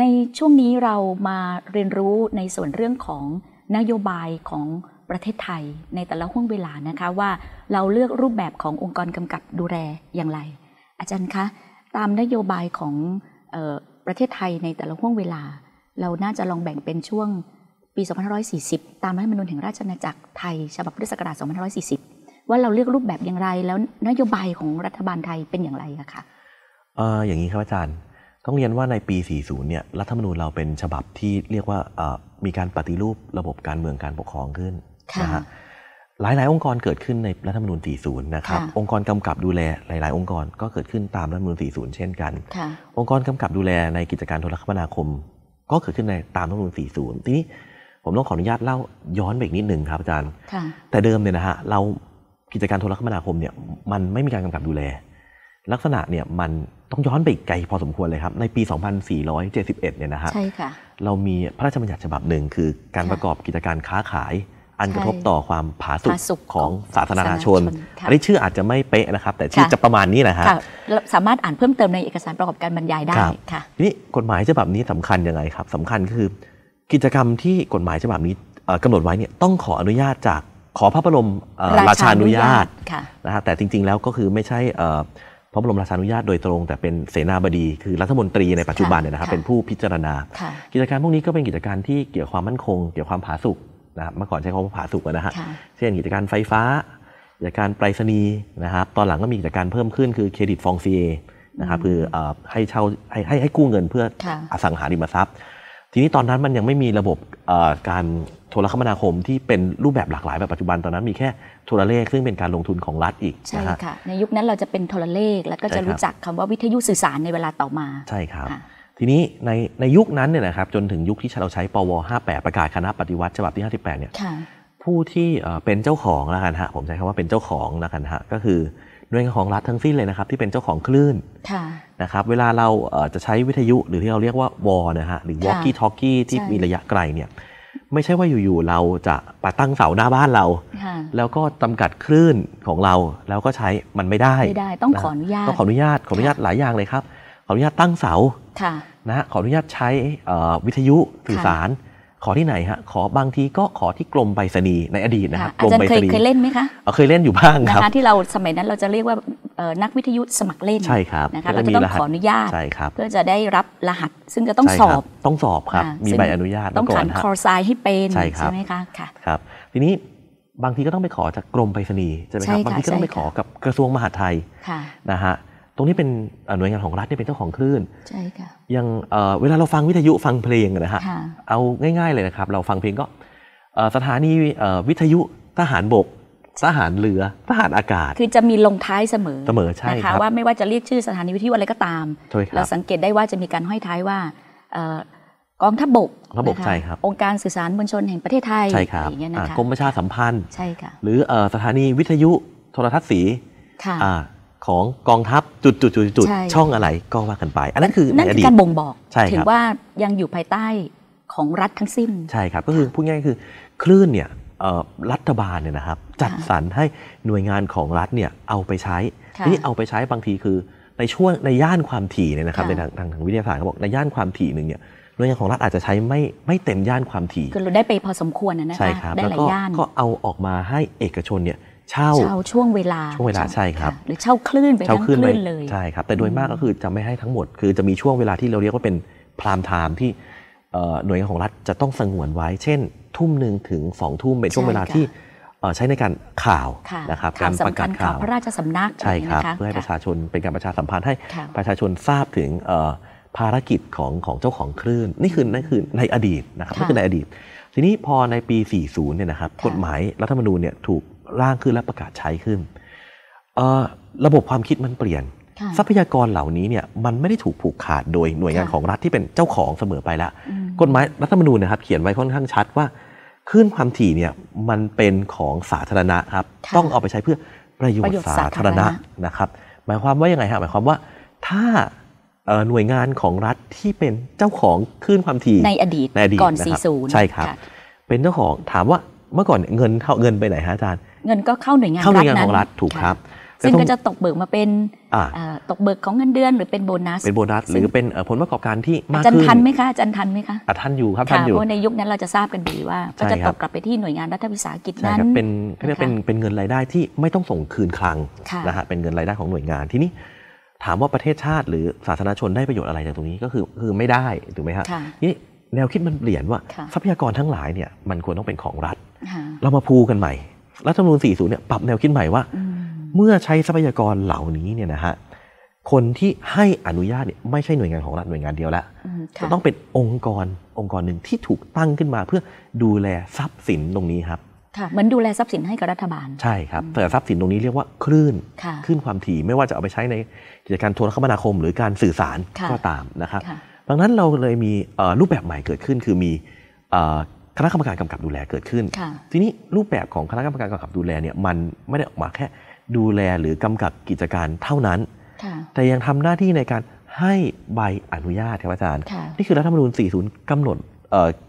ในช่วงนี้เรามาเรียนรู้ในส่วนเรื่องของนโยบายของประเทศไทยในแต่ละห่วงเวลานะคะว่าเราเลือกรูปแบบขององค์กรกำกับดูแลอย่างไร อาจารย์คะตามนโยบายของออประเทศไทยในแต่ละห่วงเวลา เราน่าจะลองแบ่งเป็นช่วงปี 2540 ตามรัฐธรรมนูญแห่งราชอาณาจักรไทยฉบับพุทธศักราช2540ว่าเราเลือกรูปแบบอย่างไร แล้วนโยบายของรัฐบาลไทยเป็นอย่างไรอะคะอย่างนี้ครับอาจารย์ต้องเรียนว่าในปี 40 เนี่ยรัฐธรรมนูญเราเป็นฉบับที่เรียกว่ามีการปฏิรูประบบการเมืองการปกครองขึ้นนะฮะหลาย ๆ องค์กรเกิดขึ้นในรัฐธรรมนูญ40 นะครับองค์กรกำกับดูแลหลาย ๆ องค์กรก็เกิดขึ้นตามรัฐธรรมนูญ40 เช่นกันองค์กรกำกับดูแลในกิจการโทรคมนาคมก็เกิดขึ้นในตามรัฐธรรมนูญ40 ทีนี้ผมต้องขออนุญาตเล่าย้อนไปอีกนิดหนึ่งครับอาจารย์แต่เดิมเนี่ยนะฮะเรากิจการโทรคมนาคมเนี่ยมันไม่มีการกำกับดูแลลักษณะเนี่ยมันต้องย้อนไปไกลพอสมควรเลยครับ ในปี 2471เนี่ยนะฮะใช่ค่ะ เรามีพระราชบัญญัติฉบับหนึ่งคือ การประกอบกิจการค้าขาย อันกระทบต่อความผาสุกของสาธารณชน อันนี้ชื่ออาจจะไม่เป๊ะนะครับ แต่ชื่อจะประมาณนี้นะฮะสามารถอ่านเพิ่มเติมในเอกสารประกอบการบรรยายได้ค่ะทีนี้กฎหมายฉบับนี้สำคัญยังไงครับ สำคัญคือกิจกรรมที่กฎหมายฉบับนี้กำหนดไว้เนี่ยต้องขออนุญาตจากขอพระบรมราชานุญาตนะฮะแต่จริงๆแล้วก็คือไม่ใช่พระบรมราชานุญาตโดยตรงแต่เป็นเสนาบดี คือรัฐมนตรีในปัจจุบันเนี่ยนะครับเป็นผู้พิจารณา กิจการพวกนี้ก็เป็นกิจการที่เกี่ยวความมั่นคง เกี่ยวความผาสุกนะครับเมื่อก่อนใช้คำว่าผาสุกนะฮะเช่นกิจการไฟฟ้ากิจการไปรษณีย์นะครับตอนหลังก็มีกิจการเพิ่มขึ้นคือเครดิตฟองซีเนะครับคือให้เช่าให้ให้กู้เงินเพื่ออสังหาริมทรัพย์ทีนี้ตอนนั้นมันยังไม่มีระบบการโทรคมนาคมที่เป็นรูปแบบหลากหลายแบบปัจจุบันตอนนั้นมีแค่โทรเลขซึ่งเป็นการลงทุนของรัฐอีก ใช่ค่ะ ในยุคนั้นเราจะเป็นโทรเลขแล้วก็จะรู้จักคำว่าวิทยุสื่อสารในเวลาต่อมาใช่ครับทีนี้ในในยุคนั้นเนี่ยนะครับจนถึงยุคที่เราใช้ปว58ประกาศคณะปฏิวัติฉบับที่58เนี่ยผู้ที่เป็นเจ้าของละกันฮะผมใช้คำว่าเป็นเจ้าของละกันฮะก็คือน่วยงานของรัฐทั้งสิ้นเลยนะครับที่เป็นเจ้าของคลื่นนะครับเวลาเราจะใช้วิทยุหรือที่เราเรียกว่าวอนะฮะหรือวอลกี้ทอกกี้ที่มีระยะไกลเนี่ยไม่ใช่ว่าอยู่ๆเราจะปตั้งเสาหน้าบ้านเราแล้วก็จากัดคลื่นของเราแล้วก็ใช้มันไม่ได้ไม่ได้ต้องขออนุญาตต้องขออนุญาตขออนุญาตหลายอย่างเลยครับ ขออนุญาตตั้งเสานะขออนุญาตใช้วิทยุสื่อสารขอที่ไหนฮะ ขอบางทีก็ขอที่กรมไปรษณีย์ในอดีตนะครับกรมไปรษณีย์เคยเล่นไหมคะเคยเล่นอยู่บ้างครับที่เราสมัยนั้นเราจะเรียกว่านักวิทยุสมัครเล่น ใช่ครับนะคะเราจะต้องขออนุญาต เพื่อจะได้รับรหัส ซึ่งจะต้องสอบ ต้องสอบครับมีใบอนุญาตต้องขันคอร์ไซให้เป็นใช่ไหมคะค่ะครับ ทีนี้บางทีก็ต้องไปขอจากกรมไปรษณีย์ใช่ไหมครับบางทีก็ต้องไปขอกับกระทรวงมหาดไทยนะฮะรงนี้เป็นหน่วยงานของรัฐเนี่ยเป็นเจ้าของคลื่น ใช่ค่ะ ยังเวลาเราฟังวิทยุฟังเพลงนะฮะ เอาง่ายๆเลยนะครับเราฟังเพลงก็สถานีวิทยุทหารบก ทหารเรือ ทหารอากาศ คือจะมีลงท้ายเสมอเสมอใช่นะคะว่าไม่ว่าจะเรียกชื่อสถานีวิทยุอะไรก็ตาม เราสังเกตได้ว่าจะมีการห้อยท้ายว่ากองทัพบกัพบบใช่ครับองค์การสื่อสารมวลชนแห่งประเทศไทยใช่ครับอย่างเงี้ยนะคะกรมประชาสัมพันธ์ใช่ค่ะหรือสถานีวิทยุโทรทัศน์สีของกองทัพจุดจุดจุดจุดช่ช่องอะไรก็ว่ากันไป อันนั้นคือนั่นคือการบ่งบอกถึงว่ายังอยู่ภายใต้ของรัฐทั้งสิ้นใช่ครับก็คือพูดง่ายๆคือคลื่นเนี่ยรัฐบาลเนี่ยนะครับ จัดสรรให้หน่วยงานของรัฐเนี่ย เอาไปใช้นี่เอาไปใช้บางทีคือในช่วงในย่านความถี่เนี่ยนะครับในทางทางวิทยาศาสตร์เขาบอกในย่านความถี่หนึ่งเนี่ยหน่วยงานของรัฐอาจจะใช้ไม่ไม่เต็มย่านความถี่ก็ได้ไปพอสมควรนะคะใช่ครับ แล้วก็ก็เอาออกมาให้เอกชนเนี่ยเช่าช่วงเวลา ช่วงเวลาใช่ครับหรือเช่าคลื่นไปทั้งคลื่นเลยใช่ครับ แต่โดยมากก็คือจะไม่ให้ทั้งหมด คือจะมีช่วงเวลาที่เราเรียกว่าเป็นพรามไทม์ที่หน่วยงานของรัฐจะต้องสงวนไว้ เช่นทุ่มหนึ่งถึงสองทุ่มเป็นช่วงเวลาที่ใช้ในการข่าวนะครับการประกาศข่าว พระราชสำนักใช่ครับ เพื่อให้ประชาชนเป็นการประชาสัมพันธ์ให้ประชาชนทราบถึงภารกิจของของเจ้าของคลื่นนี่คือนั่นคือในอดีตนะครับนั่นคือในอดีต ทีนี้พอในปี 40 เนี่ยนะครับกฎหมายรัฐธรรมนูญเนี่ยถูกร่างขึ้นและประกาศใช้ขึ้น ระบบความคิดมันเปลี่ยน ทรัพยากรเหล่านี้เนี่ย มันไม่ได้ถูกผูกขาดโดยหน่วยงานของรัฐที่เป็นเจ้าของเสมอไปละกฎหมายรัฐธรรมนูญนะครับเขียนไว้ค่อนข้างชัดว่าคลื่นความถี่เนี่ยมันเป็นของสาธารณะครับ ต้องเอาไปใช้เพื่อประโยชน์สาธารณะนะครับ หมายความว่ายังไงฮะหมายความว่าถ้าหน่วยงานของรัฐที่เป็นเจ้าของคลื่นความถี่ในอดีตในอดีต ก่อน40ใช่ครับ เป็นเจ้าของถามว่าเมื่อก่อนเงินเข้าเงินไปไหนฮะอาจารย์ เงินก็เข้าหน่วยงานเข้าหน่วยงานของรัฐถูกครับ ซึ่งก็จะตกเบิกมาเป็นตกเบิกของเงินเดือนหรือเป็นโบนัสเป็นโบนัสหรือเป็นผลประกอบการที่มากขึ้นจันทันไหมคะจันทันไหมคะทันอยู่ครับทันอยู่ในยุคนั้นเราจะทราบกันดีว่าก็จะตกกลับไปที่หน่วยงานรัฐวิสาหกิจนั้นเป็นเป็นเป็นเงินรายได้ที่ไม่ต้องส่งคืนคลังนะฮะเป็นเงินรายได้ของหน่วยงานที่นี้ถามว่าประเทศชาติหรือศาสนาชนได้ประโยชน์อะไรจากตรงนี้ก็คือ คือไม่ได้ถูกไหมครับนี่แนวคิดมันเปลี่ยนว่าทรัพยากรทั้งหลายเนี่ยมันควรต้องเป็นของรัฐ เรามาพูกันใหม่รัฐธรรมนูญ40เนี่ยปรับแนวคิดใหม่ว่า เมื่อใช้ทรัพยากรเหล่านี้เนี่ยนะฮะคนที่ให้อนุญาตเนี่ยไม่ใช่หน่วยงานของรัฐหน่วยงานเดียวละจะต้องเป็นองค์กรองค์กรหนึ่งที่ถูกตั้งขึ้นมา เพื่อดูแลทรัพย์สินตรงนี้ครับเหมือนดูแลทรัพย์สินให้กับรัฐบาลใช่ครับแต่ทรัพย์สินตรงนี้ เรียกว่าคลื่นคลื่นความถี่ไม่ว่าจะเอาไปใช้ในกิจการโทรคมนาคม หรือการสื่อสารก็ตามนะครับดังนั้นเราเลยมีรูปแบบใหม่เกิดขึ้น คือมีคณะกรรมการ กำกับดูแลเกิดขึ้น ทีนี้รูปแบบของคณะกรรมการ กำกับดูแลเนี่ยมันไม่ได้ออกมาแค่ดูแลหรือกำกับกิจการเท่านั้นแต่ยังทำหน้าที่ในการให้ใบอนุญาตครับอาจารย์นี่คือรัฐธรรมนูญ40กำหนด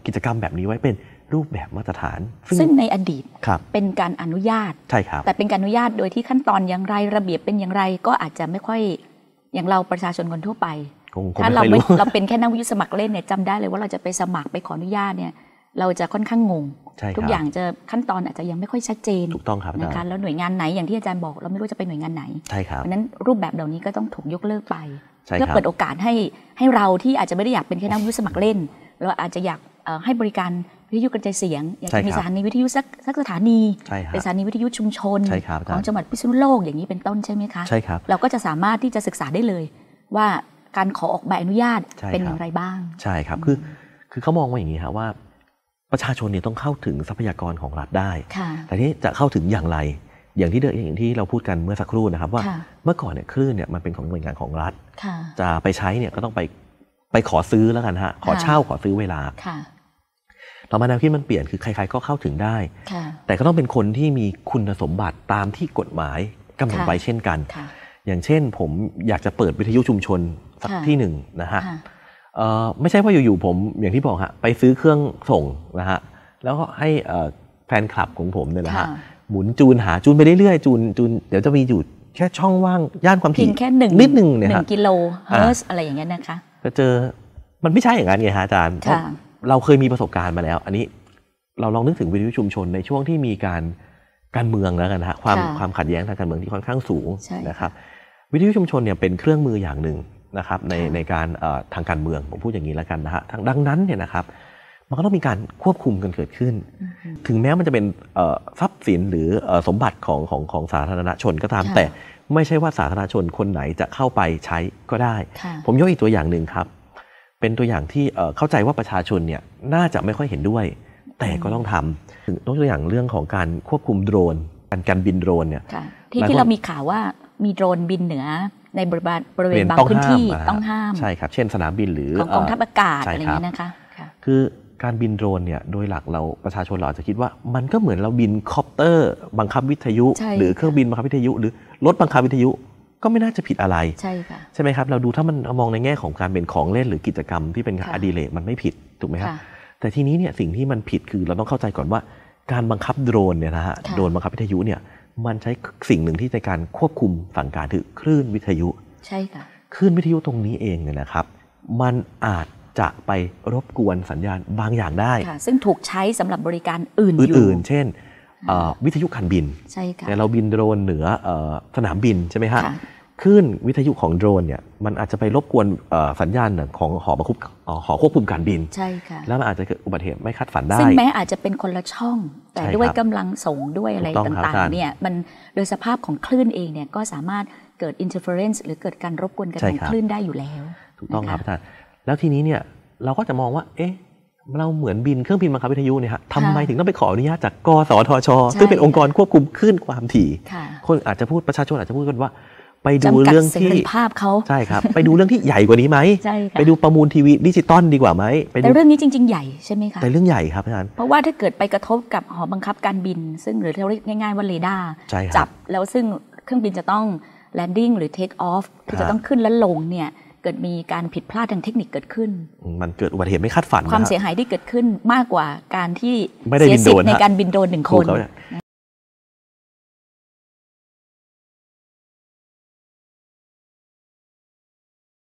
กิจกรรมแบบนี้ไว้เป็นรูปแบบมาตรฐาน ซึ่งในอดีตเป็นการอนุญาตใช่ครับแต่เป็นการอนุญาตโดยที่ขั้นตอนอย่างไรระเบียบเป็นอย่างไร ก็อาจจะไม่ค่อย อย่างเราประชาชนคนทั่วไปถ้าเราเราเป็นแค่นักวิทยุสมัครเล่นเนี่ยจำได้เลยว่าเราจะไปสมัครไปขออนุญาตเนี่ยเราจะค่อนข้างงง ทุกอย่างจะขั้นตอนอาจจะยังไม่ค่อยชัดเจนถูกต้องครับนะคะแล้วหน่วยงานไหนอย่างที่อาจารย์บอกเราไม่รู้จะไปหน่วยงานไหนใช่ครับเพราะนั้นรูปแบบเหล่านี้ก็ต้องถูกยกเลิกไป เพื่อเปิดโอกาสให้ให้เราที่อาจจะไม่ได้อยากเป็นแค่นักวิทยุสมัครเล่น เราอาจจะอยากให้บริการวิทยุกระจายเสียงอยากจะมีสถานีวิทยุสักสักสถานีเป็นสถานีวิทยุชุมชนของจังหวัดพิษณุโลกอย่างนี้เป็นต้นใช่ไหมคะใช่ครับเราก็จะสามารถที่จะศึกษาได้เลยว่าการขอออกใบอนุญาตเป็นอย่างไรบ้าง ใช่ครับคือคือเขามองว่าอย่างนี้ครับว่า ประชาชนเนี่ยต้องเข้าถึงทรัพยากรของรัฐได้ แต่นี่จะเข้าถึงอย่างไร อย่างที่เดอย่างที่เราพูดกันเมื่อสักครู่นะครับ ว่าเมื่อก่อนเนี่ยคลื่นเนี่ยมันเป็นของหน่วยงานของรัฐจะไปใช้เนี่ยก็ต้องไปไปขอซื้อแล้วกันฮะขอเช่าขอซื้อเวลาต่อมาแนวคิดมันเปลี่ยนคือใครๆก็เข้าถึงได้ แต่ก็ต้องเป็นคนที่มีคุณสมบัติตามที่กฎหมายกำหนดไว้เช่นกัน อย่างเช่นผมอยากจะเปิดวิทยุชุมชนสักที่หนึ่งนะฮะไม่ใช่ว่าอยู่ๆผมอย่างที่บอกฮะไปซื้อเครื่องส่งนะฮะ แล้วก็ให้แฟนคลับของผมเนี่ยนะฮะหมุนจูนหาจูนไปเรื่อยๆจูนจูนเดี๋ยวจะมีอยู่แค่ช่องว่างย่านความถี่แค่หนึ่งนิดหนึ่งเนี่ยหนึ่งกิโลเฮิร์ตอะไรอย่างเงี้ยนะคะก็เจอมันไม่ใช่อย่างนั้นไงฮะอาจารย์เราเคยมีประสบการณ์มาแล้ว อันนี้เราลองนึกถึงวิทยุชุมชน ในช่วงที่มีการการเมืองแล้วกันนะความความขัดแย้งทางการเมืองที่ค่อนข้างสูงนะครับ วิทยุชุมชนเนี่ยเป็นเครื่องมืออย่างหนึ่งนะครับ ในในการทางการเมืองผมพูดอย่างนี้แล้วกันนะฮะดังนั้นเนี่ยนะครับ มันก็ต้องมีการควบคุมกันเกิดขึ้น ถึงแม้มันจะเป็นทรัพย์สินหรือสมบัติของของของสาธารณชนก็ตาม แต่ไม่ใช่ว่าสาธารณชนคนไหนจะเข้าไปใช้ก็ได้ ผมยกอีกตัวอย่างหนึ่งครับเป็นตัวอย่างที่เข้าใจว่าประชาชนเนี่ยน่าจะไม่ค่อยเห็นด้วย แต่ก็ต้องทำถึงตัวอย่างเรื่องของการควบคุมโดรนการการบินโดรนเนี่ยที่ที่เรามีข่าวว่ามีโดรนบินเหนือในบริบาบริเวณบางพื้นที่ต้องห้ามใช่ครับเช่นสนามบินหรือของกองทัพอากาศอะไรอย่างนี้นะคะคือการบินโดรนเนี่ยโดยหลักเราประชาชนเราจะคิดว่า มันก็เหมือนเราบินคอปเตอร์บังคับวิทยุ หรือเครื่องบินบังคับวิทยุหรือรถบังคับวิทยุก็ไม่น่าจะผิดอะไรใช่ค่ะใช่ไหมครับ เราดูถ้ามันมองในแง่ของการเป็นของเล่นหรือกิจกรรมที่เป็นาอดีเลกมันไม่ผิดถูกไหมครับแต่ทีนี้เนี่ยสิ่งที่มันผิดคือเราต้องเข้าใจก่อนว่าการบังคับโดรนเนี่ยนะฮะโดรนบังคับวิทยุเนี่ยมันใช้สิ่งหนึ่งที่ในการควบคุมสั่งการคือคลื่นวิทยุใช่ค่ะคลื่นวิทยุตรงนี้เองเนี่ยนะครับ มันอาจจะไปรบกวนสัญญาณบางอย่างได้ซึ่งถูกใช้สำหรับบริการอื่นอื่นเช่นวิทยุขันบินใช่ค่ะแต่เราบินโดรนเหนือสนามบินใช่ไหมฮะคลื่นวิทยุของโดรนเนี่ยมันอาจจะไปรบกวนสัญญาณของหอควบคุบหอควบคุมการบินใช่ค่ะแล้วมันอาจจะเกิดอุบัติเหตุไม่คาดฝันได้ ซึ่งแม้อาจจะเป็นคนละช่อง แต่ด้วยกำลังส่ง ด้วยอะไรต่างๆเนี่ยมันโดยสภาพของคลื่นเองเนี่ยก็สามารถเกิด interference หรือเกิดการรบกวนกันของคลื่นได้อยู่แล้วถูกต้องครับท่านแล้วทีนี้เนี่ยเราก็จะมองว่า เอ๊ะเราเหมือนบินเครื่องบินบังคับวิทยุเนี่ยฮะทำไมถึงต้องไปขออนุญาตจากกสทชซึ่งเป็นองค์กรควบคุมคลื่นความถี่ คนอาจจะพูดประชาชนอาจจะพูดกันว่าไปดูเรื่องที่ภาพเขาใช่ครับไปดูเรื่องที่ใหญ่กว่านี้ไหมใช่ไปดูประมูลทีวีดิจิตอลดีกว่าไหมแต่เรื่องนี้จริงๆใหญ่ใช่ไหมคะแต่เรื่องใหญ่ครับอาจารย์เพราะว่าถ้าเกิดไปกระทบกับหอบังคับการบิน ซึ่งหรือเรียกง่ายๆว่าเรดาร์จับแล้วซึ่งเครื่องบินจะต้องแลนดิ้งหรือเทคออฟคือจะต้องขึ้นและลงเนี่ยเกิดมีการผิดพลาดทางเทคนิคเกิดขึ้น มันเกิดอุบัติเหตุไม่คาดฝันความเสียหายที่เกิดขึ้นมากกว่าการที่เสียสิทธิ์ในการบินโดนหนึ่งคน